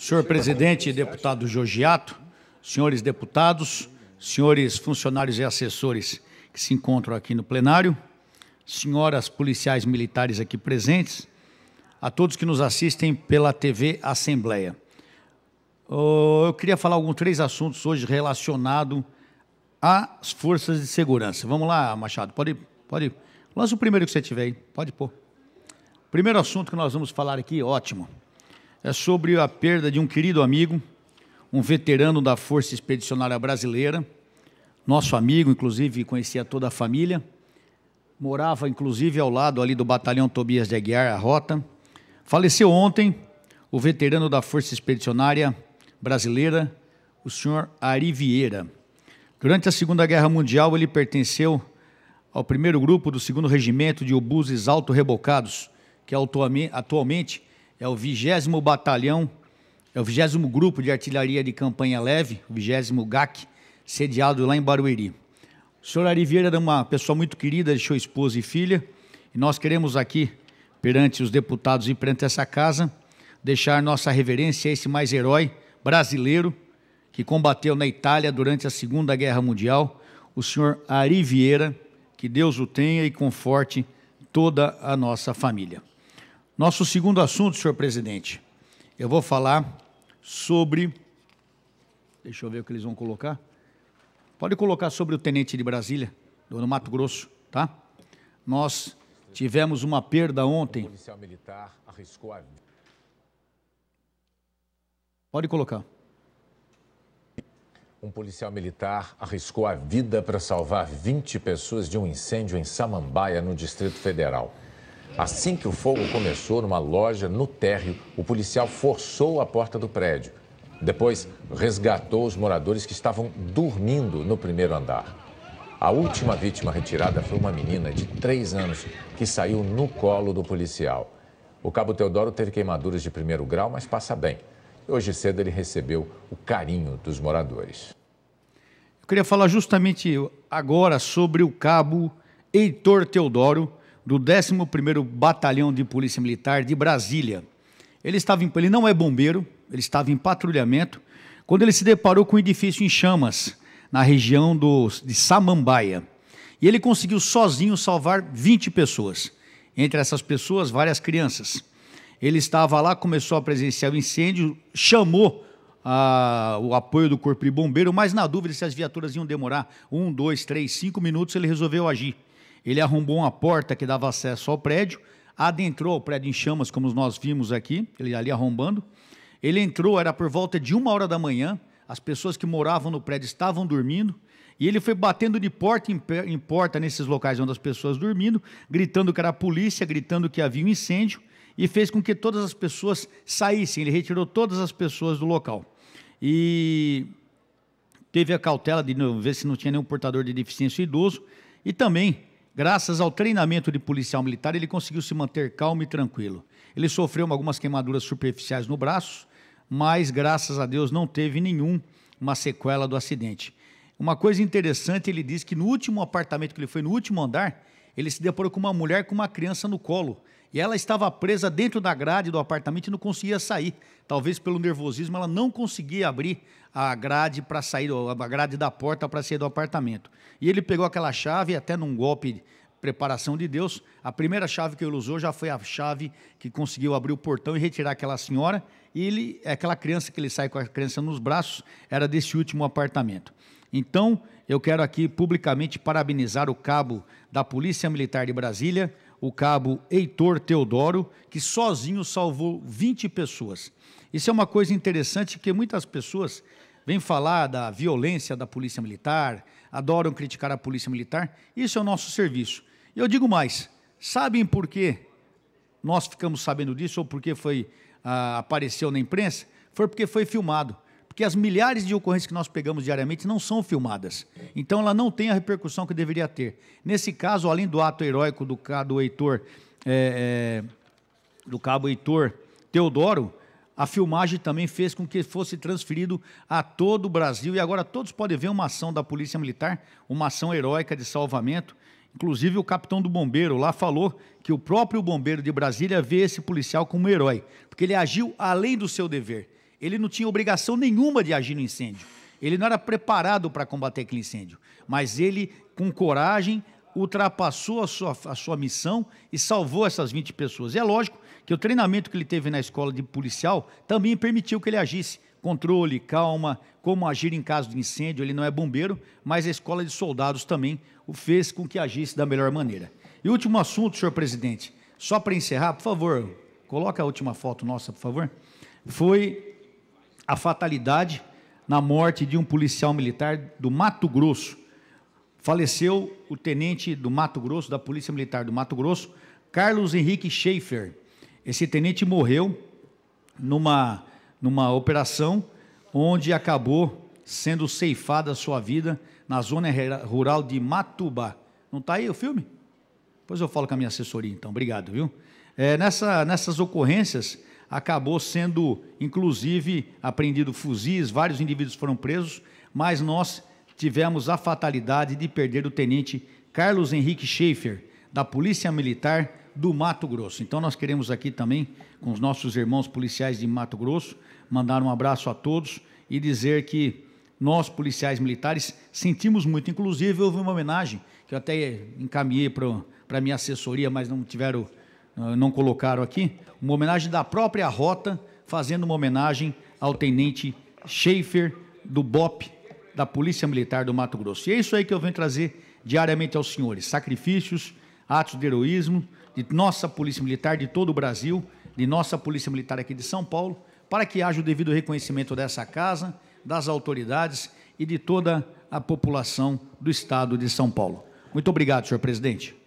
Senhor presidente e deputado Ato, senhores deputados, senhores funcionários e assessores que se encontram aqui no plenário, senhoras policiais militares aqui presentes, a todos que nos assistem pela TV Assembleia. Eu queria falar alguns três assuntos hoje relacionados às forças de segurança. Vamos lá, Machado, pode, pode. Lança o primeiro que você tiver aí, pode pôr. Primeiro assunto que nós vamos falar aqui, ótimo é sobre a perda de um querido amigo, um veterano da Força Expedicionária Brasileira, nosso amigo, inclusive conhecia toda a família, morava inclusive ao lado ali do batalhão Tobias de Aguiar, a Rota. Faleceu ontem o veterano da Força Expedicionária Brasileira, o senhor Ari Vieira. Durante a Segunda Guerra Mundial, ele pertenceu ao primeiro grupo do 2 Regimento de Obuses Alto Rebocados, que é atualmente é o 20 Batalhão, é o 20 Grupo de Artilharia de Campanha Leve, o 20 GAC, sediado lá em Barueri. O senhor Ari Vieira era é uma pessoa muito querida, deixou esposa e filha, e nós queremos aqui, perante os deputados e perante essa casa, deixar nossa reverência a esse mais herói brasileiro que combateu na Itália durante a Segunda Guerra Mundial, o senhor Ari Vieira, que Deus o tenha e conforte toda a nossa família. Nosso segundo assunto, senhor presidente, eu vou falar sobre. Deixa eu ver o que eles vão colocar. Pode colocar sobre o tenente de Brasília, do Mato Grosso, tá? Nós tivemos uma perda ontem. O policial militar arriscou a vida. Pode colocar. Um policial militar arriscou a vida para salvar 20 pessoas de um incêndio em Samambaia, no Distrito Federal. Assim que o fogo começou numa loja no térreo, o policial forçou a porta do prédio. Depois, resgatou os moradores que estavam dormindo no primeiro andar. A última vítima retirada foi uma menina de 3 anos que saiu no colo do policial. O cabo Teodoro teve queimaduras de primeiro grau, mas passa bem. Hoje cedo ele recebeu o carinho dos moradores. Eu queria falar justamente agora sobre o cabo Heitor Teodoro, do 11º Batalhão de Polícia Militar de Brasília. Ele estava em, ele não é bombeiro, ele estava em patrulhamento quando ele se deparou com um edifício em chamas na região do, de Samambaia. E ele conseguiu sozinho salvar 20 pessoas. Entre essas pessoas, várias crianças. Ele estava lá, começou a presenciar o incêndio, chamou a, ah, o apoio do Corpo de Bombeiro, mas na dúvida se as viaturas iam demorar um, dois, três, cinco minutos, ele resolveu agir. Ele arrombou uma porta que dava acesso ao prédio, adentrou o prédio em chamas, como nós vimos aqui, ele ali arrombando. Ele entrou, era por volta de uma hora da manhã, as pessoas que moravam no prédio estavam dormindo, e ele foi batendo de porta em porta nesses locais onde as pessoas dormindo, gritando que era a polícia, gritando que havia um incêndio, e fez com que todas as pessoas saíssem. Ele retirou todas as pessoas do local. E teve a cautela de ver se não tinha nenhum portador de deficiência idoso, e também Graças ao treinamento de policial militar, ele conseguiu se manter calmo e tranquilo. Ele sofreu algumas queimaduras superficiais no braço, mas graças a Deus não teve nenhuma sequela do acidente. Uma coisa interessante, ele diz que no último apartamento que ele foi, no último andar, ele se deparou com uma mulher com uma criança no colo. E ela estava presa dentro da grade do apartamento e não conseguia sair. Talvez pelo nervosismo ela não conseguia abrir a grade para sair, a grade da porta para sair do apartamento. E ele pegou aquela chave, até num golpe preparação de Deus, a primeira chave que ele usou já foi a chave que conseguiu abrir o portão e retirar aquela senhora. E ele, aquela criança que ele sai com a criança nos braços, era desse último apartamento. Então, eu quero aqui publicamente parabenizar o cabo da Polícia Militar de Brasília, o cabo Heitor Teodoro, que sozinho salvou 20 pessoas. Isso é uma coisa interessante porque muitas pessoas vêm falar da violência da Polícia Militar, adoram criticar a Polícia Militar. Isso é o nosso serviço. E eu digo mais: sabem por que nós ficamos sabendo disso ou por que ah, apareceu na imprensa? Foi porque foi filmado porque as milhares de ocorrências que nós pegamos diariamente não são filmadas. Então ela não tem a repercussão que deveria ter. Nesse caso, além do ato heróico do, do Heitor, é, é, do cabo Heitor Teodoro, a filmagem também fez com que fosse transferido a todo o Brasil e agora todos podem ver uma ação da Polícia Militar, uma ação heróica de salvamento. Inclusive o capitão do bombeiro lá falou que o próprio bombeiro de Brasília vê esse policial como um herói, porque ele agiu além do seu dever. Ele não tinha obrigação nenhuma de agir no incêndio. Ele não era preparado para combater aquele incêndio, mas ele, com coragem, ultrapassou a sua, a sua missão e salvou essas 20 pessoas. E é lógico que o treinamento que ele teve na escola de policial também permitiu que ele agisse. Controle, calma, como agir em caso de incêndio. Ele não é bombeiro, mas a escola de soldados também o fez com que agisse da melhor maneira. E último assunto, senhor presidente, só para encerrar, por favor, coloca a última foto nossa, por favor. Foi a fatalidade na morte de um policial militar do Mato Grosso. Faleceu o tenente do Mato Grosso, da Polícia Militar do Mato Grosso, Carlos Henrique Schaefer. Esse tenente morreu numa, numa operação onde acabou sendo ceifada a sua vida na zona rural de Matubá. Não está aí o filme? Pois eu falo com a minha assessoria, então. Obrigado, viu? É, nessa, nessas ocorrências, acabou sendo, inclusive, apreendido fuzis, vários indivíduos foram presos, mas nós tivemos a fatalidade de perder o tenente Carlos Henrique Schaefer, da Polícia Militar do Mato Grosso. Então nós queremos aqui também, com os nossos irmãos policiais de Mato Grosso, mandar um abraço a todos e dizer que nós, policiais militares, sentimos muito. Inclusive, houve uma homenagem que eu até encaminhei para a minha assessoria, mas não tiveram ah, não colocaram aqui, uma homenagem da própria Rota, fazendo uma homenagem ao tenente Schaefer do BOP, da Polícia Militar do Mato Grosso. E é isso aí que eu venho trazer diariamente aos senhores: sacrifícios, atos de heroísmo de nossa Polícia Militar de todo o Brasil, de nossa Polícia Militar aqui de São Paulo, para que haja o devido reconhecimento dessa casa, das autoridades e de toda a população do Estado de São Paulo. Muito obrigado, senhor presidente.